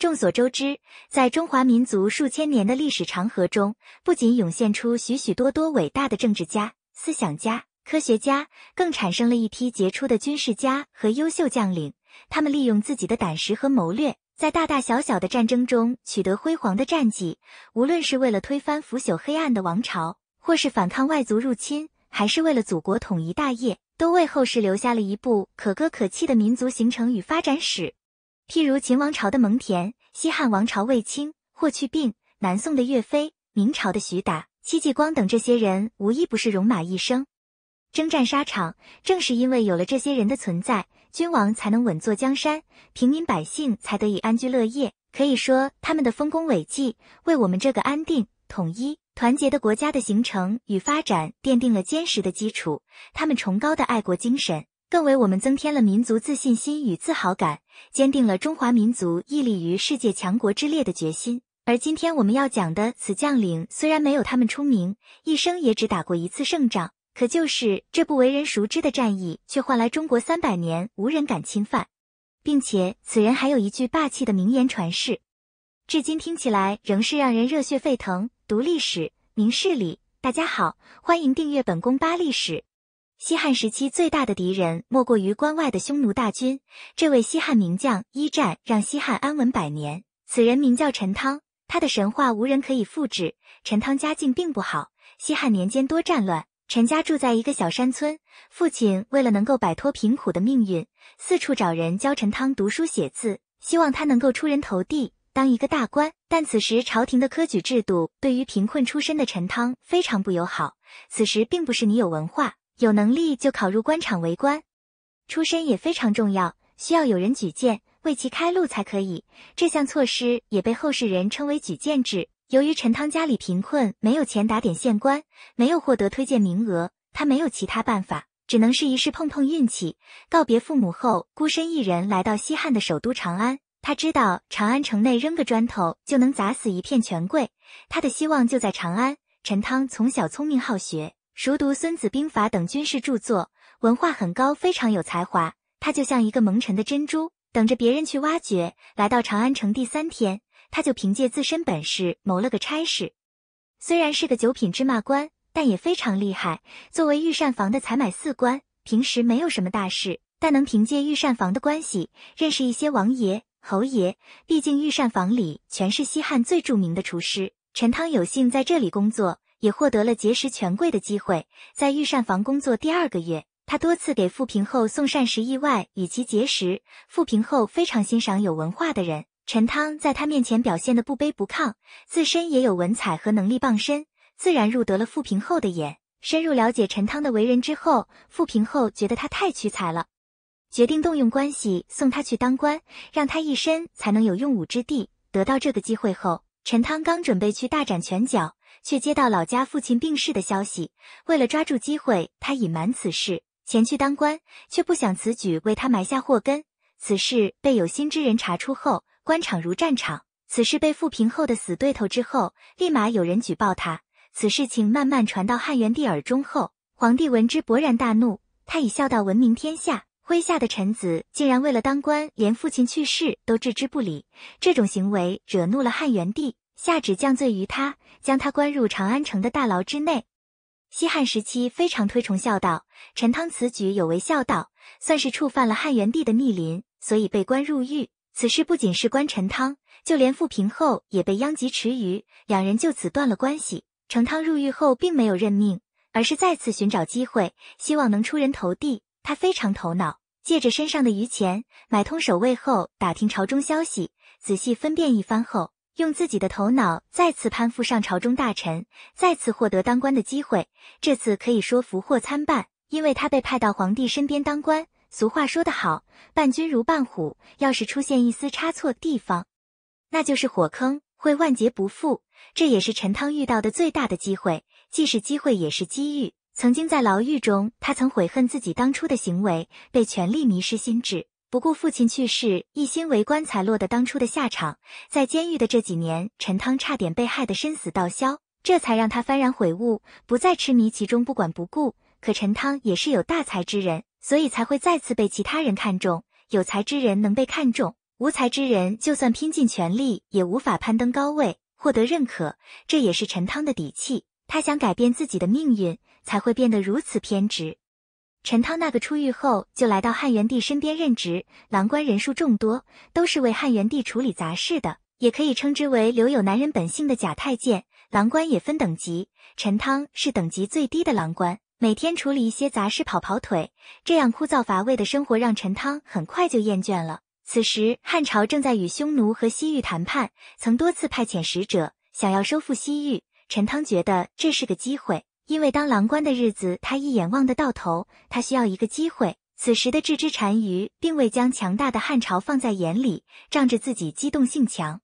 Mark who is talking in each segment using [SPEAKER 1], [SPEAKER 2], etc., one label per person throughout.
[SPEAKER 1] 众所周知，在中华民族数千年的历史长河中，不仅涌现出许许多多伟大的政治家、思想家、科学家，更产生了一批杰出的军事家和优秀将领。他们利用自己的胆识和谋略，在大大小小的战争中取得辉煌的战绩。无论是为了推翻腐朽黑暗的王朝，或是反抗外族入侵，还是为了祖国统一大业，都为后世留下了一部可歌可泣的民族形成与发展史。譬如秦王朝的蒙恬、西汉王朝卫青、霍去病、南宋的岳飞、明朝的徐达、戚继光等，这些人无一不是戎马一生，征战沙场。正是因为有了这些人的存在，君王才能稳坐江山，平民百姓才得以安居乐业。可以说，他们的丰功伟绩为我们这个安定、统一、团结的国家的形成与发展奠定了坚实的基础。他们崇高的爱国精神。更为我们增添了民族自信心与自豪感，坚定了中华民族屹立于世界强国之列的决心。而今天我们要讲的此将领虽然没有他们出名，一生也只打过一次胜仗，可就是这部为人熟知的战役，却换来中国三百年无人敢侵犯。并且此人还有一句霸气的名言传世，至今听起来仍是让人热血沸腾。读历史，明事理。大家好，欢迎订阅本宫八历史。西汉时期最大的敌人莫过于关外的匈奴大军。这位西汉名将一战让西汉安稳百年。此人名叫陈汤，他的神话无人可以复制。陈汤家境并不好，西汉年间多战乱，陈家住在一个小山村。父亲为了能够摆脱贫苦的命运，四处找人教陈汤读书写字，希望他能够出人头地，当一个大官。但此时朝廷的科举制度对于贫困出身的陈汤非常不友好。此时并不是你有文化。有能力就考入官场为官，出身也非常重要，需要有人举荐为其开路才可以。这项措施也被后世人称为举荐制。由于陈汤家里贫困，没有钱打点县官，没有获得推荐名额，他没有其他办法，只能试一试碰碰运气。告别父母后，孤身一人来到西汉的首都长安。他知道长安城内扔个砖头就能砸死一片权贵，他的希望就在长安。陈汤从小聪明好学。熟读《孙子兵法》等军事著作，文化很高，非常有才华。他就像一个蒙尘的珍珠，等着别人去挖掘。来到长安城第三天，他就凭借自身本事谋了个差事。虽然是个九品芝麻官，但也非常厉害。作为御膳房的采买四官，平时没有什么大事，但能凭借御膳房的关系认识一些王爷、侯爷。毕竟御膳房里全是西汉最著名的厨师。陈汤有幸在这里工作。也获得了结识权贵的机会。在御膳房工作第二个月，他多次给富平后送膳食，意外与其结识。富平后非常欣赏有文化的人，陈汤在他面前表现的不卑不亢，自身也有文采和能力傍身，自然入得了富平后的眼。深入了解陈汤的为人之后，富平后觉得他太屈才了，决定动用关系送他去当官，让他一身才能有用武之地。得到这个机会后，陈汤刚准备去大展拳脚。却接到老家父亲病逝的消息，为了抓住机会，他隐瞒此事前去当官，却不想此举为他埋下祸根。此事被有心之人查出后，官场如战场。此事被复平后的死对头之后，立马有人举报他。此事情慢慢传到汉元帝耳中后，皇帝闻之勃然大怒。他以孝道闻名天下，麾下的臣子竟然为了当官，连父亲去世都置之不理，这种行为惹怒了汉元帝。下旨降罪于他，将他关入长安城的大牢之内。西汉时期非常推崇孝道，陈汤此举有违孝道，算是触犯了汉元帝的逆鳞，所以被关入狱。此事不仅是关陈汤，就连傅平后也被殃及池鱼，两人就此断了关系。陈汤入狱后并没有认命，而是再次寻找机会，希望能出人头地。他非常头脑，借着身上的余钱买通守卫后打听朝中消息，仔细分辨一番后。用自己的头脑再次攀附上朝中大臣，再次获得当官的机会。这次可以说福祸参半，因为他被派到皇帝身边当官。俗话说得好，伴君如伴虎，要是出现一丝差错地方，那就是火坑，会万劫不复。这也是陈汤遇到的最大的机会，既是机会也是机遇。曾经在牢狱中，他曾悔恨自己当初的行为，被权力迷失心智。不顾父亲去世，一心为官，才落得当初的下场。在监狱的这几年，陈汤差点被害的身死道消，这才让他幡然悔悟，不再痴迷其中，不管不顾。可陈汤也是有大才之人，所以才会再次被其他人看中。有才之人能被看中，无才之人就算拼尽全力也无法攀登高位，获得认可。这也是陈汤的底气。他想改变自己的命运，才会变得如此偏执。陈汤那个出狱后就来到汉元帝身边任职，郎官人数众多，都是为汉元帝处理杂事的，也可以称之为留有男人本性的假太监。郎官也分等级，陈汤是等级最低的郎官，每天处理一些杂事，跑跑腿。这样枯燥乏味的生活让陈汤很快就厌倦了。此时汉朝正在与匈奴和西域谈判，曾多次派遣使者想要收复西域，陈汤觉得这是个机会。因为当郎官的日子，他一眼望得到头，他需要一个机会。此时的智之单于并未将强大的汉朝放在眼里，仗着自己机动性强，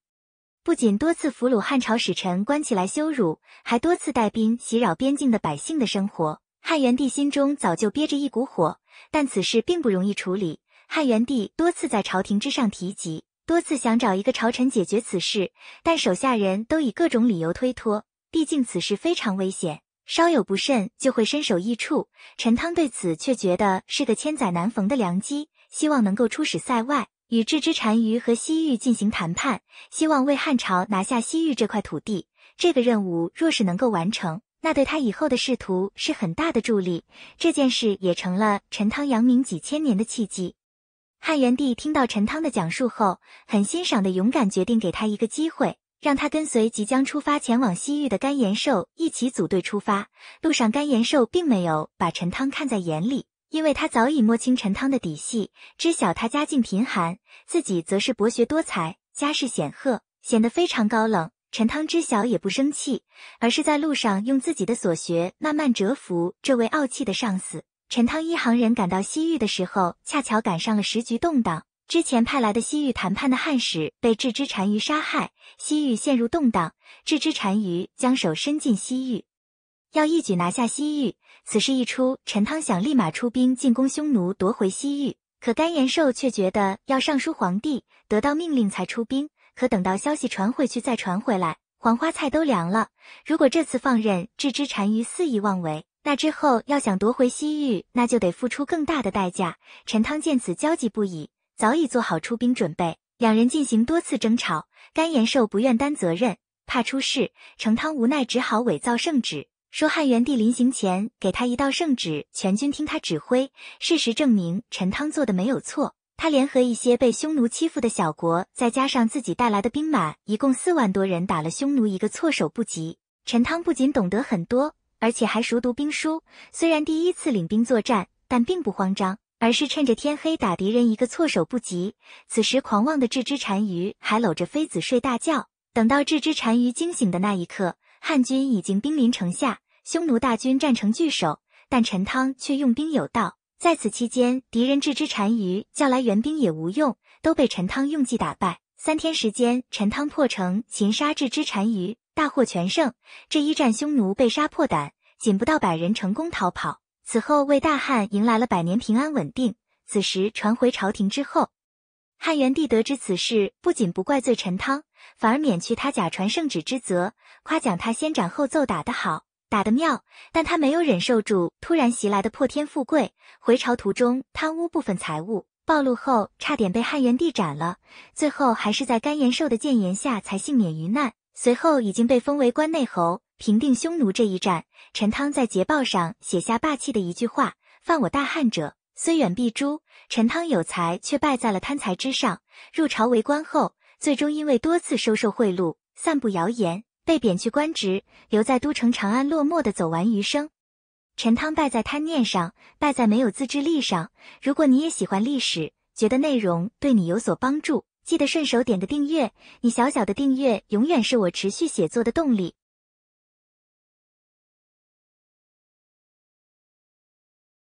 [SPEAKER 1] 不仅多次俘虏汉朝使臣关起来羞辱，还多次带兵袭扰边境的百姓的生活。汉元帝心中早就憋着一股火，但此事并不容易处理。汉元帝多次在朝廷之上提及，多次想找一个朝臣解决此事，但手下人都以各种理由推脱，毕竟此事非常危险。稍有不慎就会身首异处。陈汤对此却觉得是个千载难逢的良机，希望能够出使塞外，与郅支单于和西域进行谈判，希望为汉朝拿下西域这块土地。这个任务若是能够完成，那对他以后的仕途是很大的助力。这件事也成了陈汤扬名几千年的契机。汉元帝听到陈汤的讲述后，很欣赏的勇敢决定给他一个机会。让他跟随即将出发前往西域的甘延寿一起组队出发。路上，甘延寿并没有把陈汤看在眼里，因为他早已摸清陈汤的底细，知晓他家境贫寒，自己则是博学多才，家世显赫，显得非常高冷。陈汤知晓也不生气，而是在路上用自己的所学慢慢折服这位傲气的上司。陈汤一行人赶到西域的时候，恰巧赶上了时局动荡。之前派来的西域谈判的汉使被置之单于杀害，西域陷入动荡。置之单于将手伸进西域，要一举拿下西域。此事一出，陈汤想立马出兵进攻匈奴，夺回西域。可甘延寿却觉得要上书皇帝，得到命令才出兵。可等到消息传回去再传回来，黄花菜都凉了。如果这次放任置之单于肆意妄为，那之后要想夺回西域，那就得付出更大的代价。陈汤见此焦急不已。早已做好出兵准备，两人进行多次争吵。甘延寿不愿担责任，怕出事。陈汤无奈，只好伪造圣旨，说汉元帝临行前给他一道圣旨，全军听他指挥。事实证明，陈汤做的没有错。他联合一些被匈奴欺负的小国，再加上自己带来的兵马，一共四万多人，打了匈奴一个措手不及。陈汤不仅懂得很多，而且还熟读兵书。虽然第一次领兵作战，但并不慌张。而是趁着天黑打敌人一个措手不及。此时狂妄的这只单于还搂着妃子睡大觉。等到这只单于惊醒的那一刻，汉军已经兵临城下，匈奴大军战成巨首。但陈汤却用兵有道。在此期间，敌人这只单于叫来援兵也无用，都被陈汤用计打败。三天时间，陈汤破城，擒杀这只单于，大获全胜。这一战，匈奴被杀破胆，仅不到百人成功逃跑。此后为大汉迎来了百年平安稳定。此时传回朝廷之后，汉元帝得知此事，不仅不怪罪陈汤，反而免去他假传圣旨之责，夸奖他先斩后奏打得好，打得妙。但他没有忍受住突然袭来的破天富贵，回朝途中贪污部分财物，暴露后差点被汉元帝斩了。最后还是在甘延寿的谏言下才幸免于难。随后已经被封为关内侯。平定匈奴这一战，陈汤在捷报上写下霸气的一句话：“犯我大汉者，虽远必诛。”陈汤有才，却败在了贪财之上。入朝为官后，最终因为多次收受贿赂、散布谣言，被贬去官职，留在都城长安，落寞的走完余生。陈汤败在贪念上，败在没有自制力上。如果你也喜欢历史，觉得内容对你有所帮助，记得顺手点个订阅。你小小的订阅，永远是我持续写作的动力。